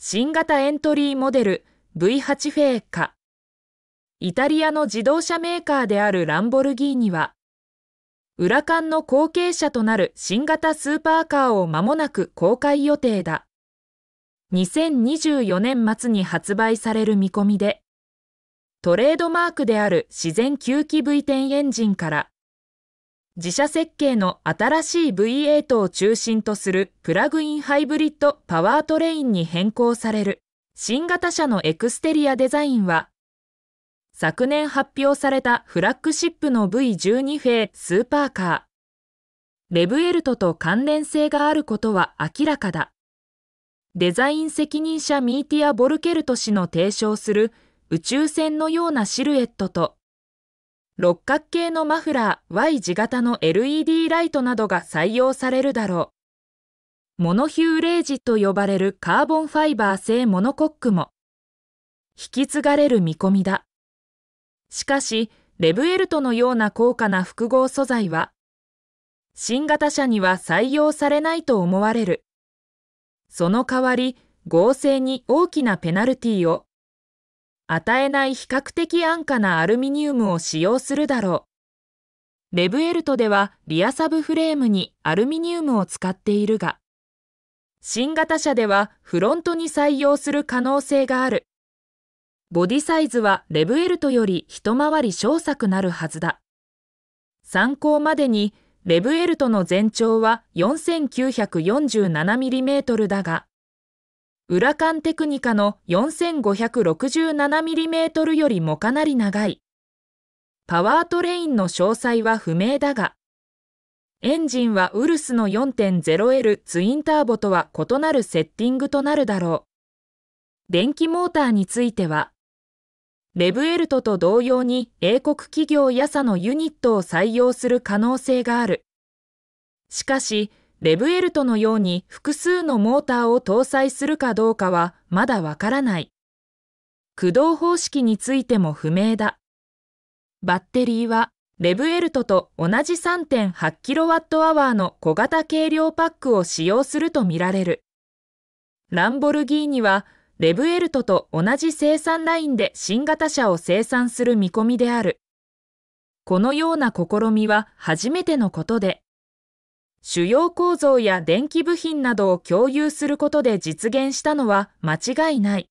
新型エントリーモデル V8 フェーカ。イタリアの自動車メーカーであるランボルギーニは、ウラカンの後継者となる新型スーパーカーを間もなく公開予定だ。2024年末に発売される見込みで、トレードマークである自然吸気 V10 エンジンから自社設計の新しい V8 を中心とするプラグインハイブリッドパワートレインに変更される新型車のエクステリアデザインは昨年発表されたフラッグシップの V12 フェースーパーカー。レブエルトと関連性があることは明らかだ。デザイン責任者ミーティア・ボルケルト氏の提唱する宇宙船のようなシルエットと六角形のマフラー Y 字型の LED ライトなどが採用されるだろう。モノヒューレージと呼ばれるカーボンファイバー製モノコックも引き継がれる見込みだ。しかし、レブエルトのような高価な複合素材は、新型車には採用されないと思われる。その代わり、合成に大きなペナルティを与えない比較的安価なアルミニウムを使用するだろう。レブエルトではリアサブフレームにアルミニウムを使っているが、新型車ではフロントに採用する可能性がある。ボディサイズはレブエルトより一回り小さくなるはずだ。参考までにレブエルトの全長は 4947mm だが、ウラカンテクニカの 4567mm よりもかなり長い。パワートレインの詳細は不明だが、エンジンはウルスの 4.0L ツインターボとは異なるセッティングとなるだろう。電気モーターについては、レブエルトと同様に英国企業ヤサのユニットを採用する可能性がある。しかし、レブエルトのように複数のモーターを搭載するかどうかはまだわからない。駆動方式についても不明だ。バッテリーはレブエルトと同じ 3.8kWh の小型軽量パックを使用するとみられる。ランボルギーニはレブエルトと同じ生産ラインで新型車を生産する見込みである。このような試みは初めてのことで、主要構造や電気部品などを共有することで実現したのは間違いない。